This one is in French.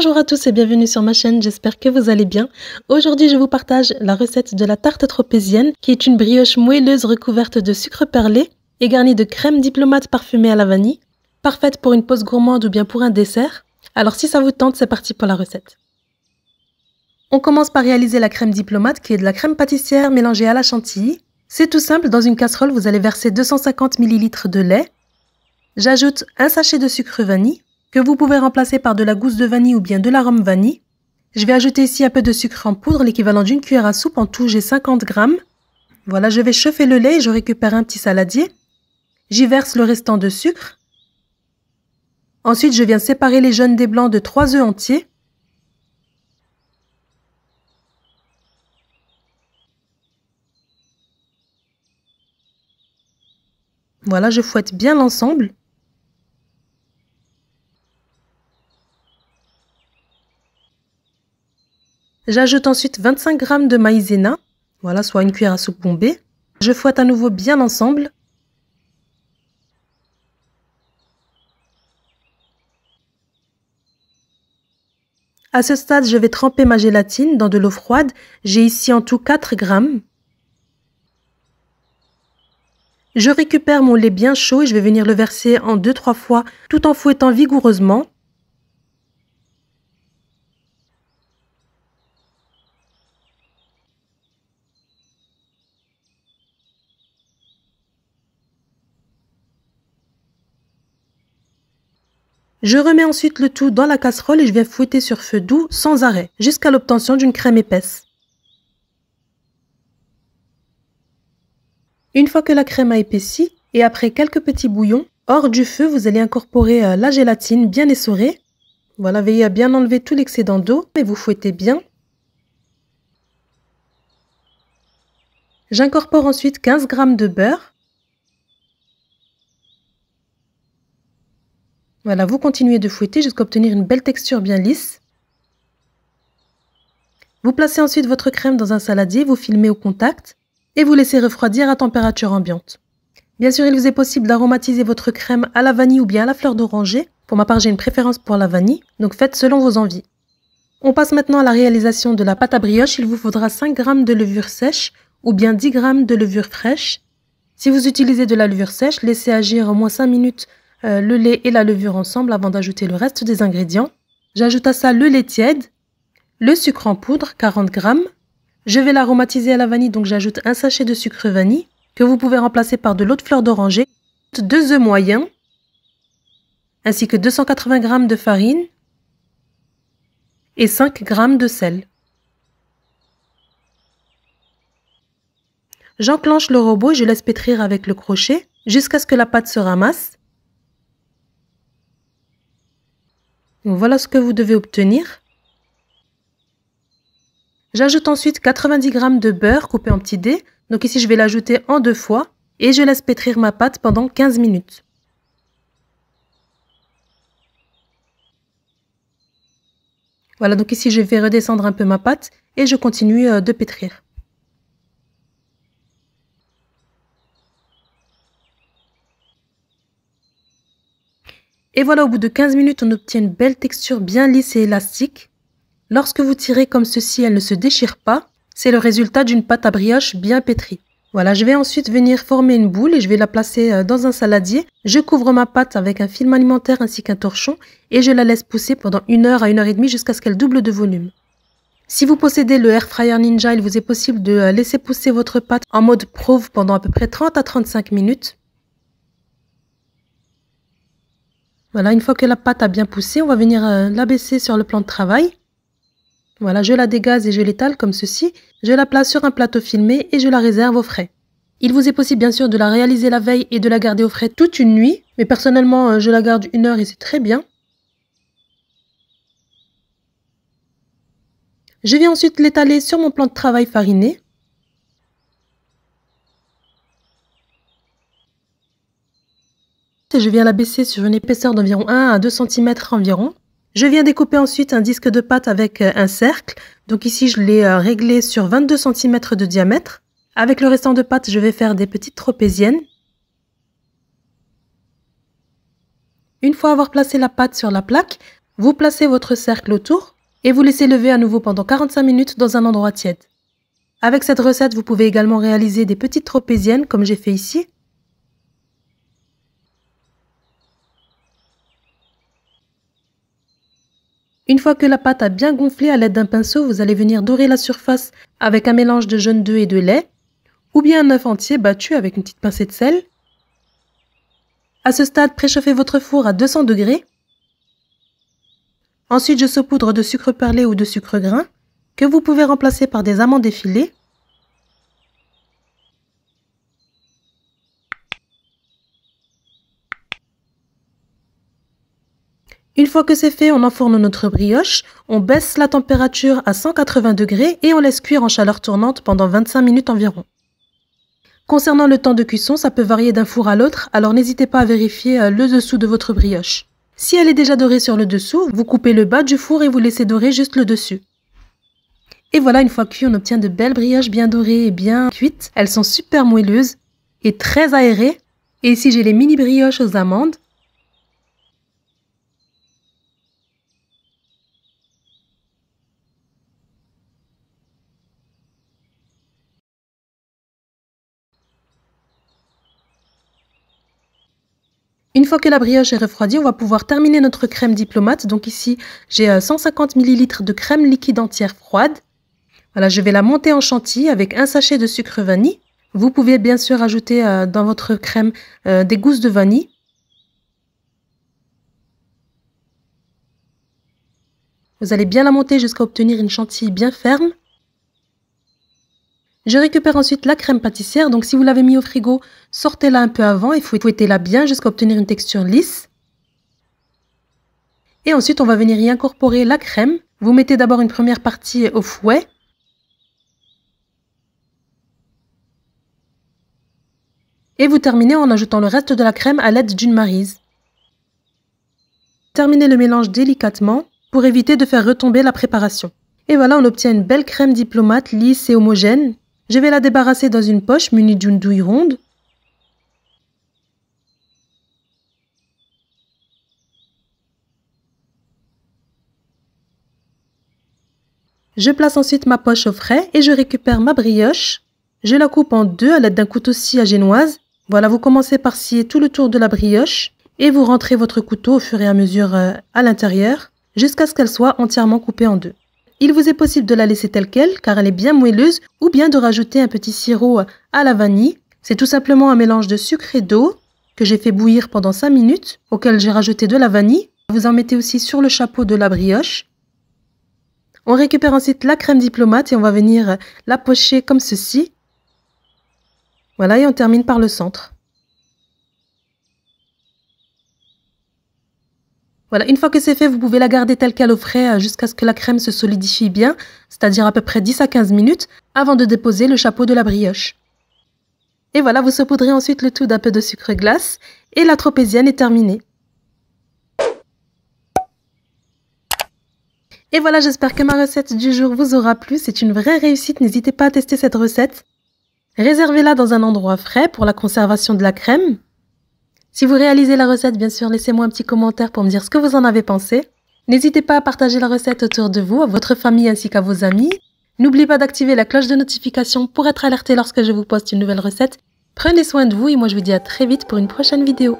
Bonjour à tous et bienvenue sur ma chaîne, j'espère que vous allez bien. Aujourd'hui je vous partage la recette de la tarte tropézienne qui est une brioche moelleuse recouverte de sucre perlé et garnie de crème diplomate parfumée à la vanille, parfaite pour une pause gourmande ou bien pour un dessert. Alors si ça vous tente, c'est parti pour la recette. On commence par réaliser la crème diplomate qui est de la crème pâtissière mélangée à la chantilly. C'est tout simple, dans une casserole vous allez verser 250 ml de lait. J'ajoute un sachet de sucre vanille que vous pouvez remplacer par de la gousse de vanille ou bien de l'arôme vanille. Je vais ajouter ici un peu de sucre en poudre, l'équivalent d'une cuillère à soupe. En tout, j'ai 50 grammes. Voilà, je vais chauffer le lait et je récupère un petit saladier. J'y verse le restant de sucre. Ensuite, je viens séparer les jeunes des blancs de trois œufs entiers. Voilà, je fouette bien l'ensemble. J'ajoute ensuite 25 g de maïzena, voilà, soit une cuillère à soupe bombée. Je fouette à nouveau bien ensemble. À ce stade, je vais tremper ma gélatine dans de l'eau froide. J'ai ici en tout 4 g. Je récupère mon lait bien chaud et je vais venir le verser en 2-3 fois tout en fouettant vigoureusement. Je remets ensuite le tout dans la casserole et je viens fouetter sur feu doux sans arrêt jusqu'à l'obtention d'une crème épaisse. Une fois que la crème a épaissi et après quelques petits bouillons, hors du feu, vous allez incorporer euh, la gélatine bien essorée. Voilà, veillez à bien enlever tout l'excédent d'eau et vous fouettez bien. J'incorpore ensuite 15 g de beurre Voilà, vous continuez de fouetter jusqu'à obtenir une belle texture bien lisse. Vous placez ensuite votre crème dans un saladier, vous filmez au contact et vous laissez refroidir à température ambiante. Bien sûr, il vous est possible d'aromatiser votre crème à la vanille ou bien à la fleur d'oranger. Pour ma part, j'ai une préférence pour la vanille, donc faites selon vos envies. On passe maintenant à la réalisation de la pâte à brioche. Il vous faudra 5 g de levure sèche ou bien 10 g de levure fraîche. Si vous utilisez de la levure sèche, laissez agir au moins 5 minutes euh, le lait et la levure ensemble avant d'ajouter le reste des ingrédients. J'ajoute à ça le lait tiède, le sucre en poudre, 40 g. Je vais l'aromatiser à la vanille, donc j'ajoute un sachet de sucre vanille que vous pouvez remplacer par de l'eau de fleur d'oranger, deux œufs moyens, ainsi que 280 g de farine et 5 g de sel. J'enclenche le robot et je laisse pétrir avec le crochet jusqu'à ce que la pâte se ramasse. voilà ce que vous devez obtenir. J'ajoute ensuite 90 g de beurre coupé en petits dés. Donc ici, je vais l'ajouter en deux fois et je laisse pétrir ma pâte pendant 15 minutes. Voilà, donc ici, je vais redescendre un peu ma pâte et je continue euh, de pétrir. Et voilà, au bout de 15 minutes, on obtient une belle texture bien lisse et élastique. Lorsque vous tirez comme ceci, elle ne se déchire pas. C'est le résultat d'une pâte à brioche bien pétrie. Voilà, je vais ensuite venir former une boule et je vais la placer euh, dans un saladier. Je couvre ma pâte avec un film alimentaire ainsi qu'un torchon et je la laisse pousser pendant une heure à une heure et demie jusqu'à ce qu'elle double de volume. Si vous possédez le Air Fryer Ninja, il vous est possible de euh, laisser pousser votre pâte en mode prouve pendant à peu près 30 à 35 minutes. Voilà, une fois que la pâte a bien poussé, on va venir euh, l'abaisser sur le plan de travail. Voilà, je la dégaze et je l'étale comme ceci. Je la place sur un plateau filmé et je la réserve au frais. Il vous est possible bien sûr de la réaliser la veille et de la garder au frais toute une nuit, mais personnellement euh, je la garde une heure et c'est très bien. Je vais ensuite l'étaler sur mon plan de travail fariné. je viens la baisser sur une épaisseur d'environ 1 à 2 cm environ. Je viens découper ensuite un disque de pâte avec euh, un cercle. Donc ici, je l'ai euh, réglé sur 22 cm de diamètre. Avec le restant de pâte, je vais faire des petites tropéziennes. Une fois avoir placé la pâte sur la plaque, vous placez votre cercle autour et vous laissez lever à nouveau pendant 45 minutes dans un endroit tiède. Avec cette recette, vous pouvez également réaliser des petites tropéziennes comme j'ai fait ici. Une fois que la pâte a bien gonflé à l'aide d'un pinceau, vous allez venir dorer la surface avec un mélange de jaune d'œuf et de lait, ou bien un œuf entier battu avec une petite pincée de sel. À ce stade, préchauffez votre four à 200 degrés. Ensuite, je saupoudre de sucre perlé ou de sucre grain, que vous pouvez remplacer par des amandes effilées. Une fois que c'est fait, on enfourne notre brioche, on baisse la température à 180 degrés et on laisse cuire en chaleur tournante pendant 25 minutes environ. Concernant le temps de cuisson, ça peut varier d'un four à l'autre, alors n'hésitez pas à vérifier euh, le dessous de votre brioche. Si elle est déjà dorée sur le dessous, vous coupez le bas du four et vous laissez dorer juste le dessus. Et voilà, une fois cuit, on obtient de belles brioches bien dorées et bien cuites. Elles sont super moelleuses et très aérées. Et ici, j'ai les mini brioches aux amandes. Une fois que la brioche est refroidie, on va pouvoir terminer notre crème diplomate. Donc ici, j'ai 150 euh, ml de crème liquide entière froide. Voilà, je vais la monter en chantilly avec un sachet de sucre vanille. Vous pouvez bien sûr ajouter euh, dans votre crème euh, des gousses de vanille. Vous allez bien la monter jusqu'à obtenir une chantilly bien ferme. Je récupère ensuite la crème pâtissière. Donc si vous l'avez mis au frigo, sortez-la un peu avant et fouettez-la bien jusqu'à obtenir une texture lisse. Et ensuite, on va venir y incorporer la crème. Vous mettez d'abord une première partie au fouet. Et vous terminez en ajoutant le reste de la crème à l'aide d'une marise. Terminez le mélange délicatement pour éviter de faire retomber la préparation. Et voilà, on obtient une belle crème diplomate lisse et homogène je vais la débarrasser dans une poche munie d'une douille ronde. Je place ensuite ma poche au frais et je récupère ma brioche. Je la coupe en deux à l'aide d'un couteau scie à génoise. Voilà, vous commencez par scier tout le tour de la brioche et vous rentrez votre couteau au fur et à mesure euh, à l'intérieur jusqu'à ce qu'elle soit entièrement coupée en deux. Il vous est possible de la laisser telle qu'elle car elle est bien moelleuse ou bien de rajouter un petit sirop à la vanille. C'est tout simplement un mélange de sucre et d'eau que j'ai fait bouillir pendant 5 minutes, auquel j'ai rajouté de la vanille. Vous en mettez aussi sur le chapeau de la brioche. On récupère ensuite la crème diplomate et on va venir la pocher comme ceci. Voilà, et on termine par le centre. Voilà, une fois que c'est fait, vous pouvez la garder telle qu'elle au frais euh, jusqu'à ce que la crème se solidifie bien, c'est-à-dire à peu près 10 à 15 minutes, avant de déposer le chapeau de la brioche. Et voilà, vous saupoudrez ensuite le tout d'un peu de sucre glace et la tropézienne est terminée. Et voilà, j'espère que ma recette du jour vous aura plu. C'est une vraie réussite, n'hésitez pas à tester cette recette. Réservez-la dans un endroit frais pour la conservation de la crème, si vous réalisez la recette, bien sûr, laissez-moi un petit commentaire pour me dire ce que vous en avez pensé. N'hésitez pas à partager la recette autour de vous, à votre famille ainsi qu'à vos amis. N'oubliez pas d'activer la cloche de notification pour être alerté lorsque je vous poste une nouvelle recette. Prenez soin de vous et moi je vous dis à très vite pour une prochaine vidéo.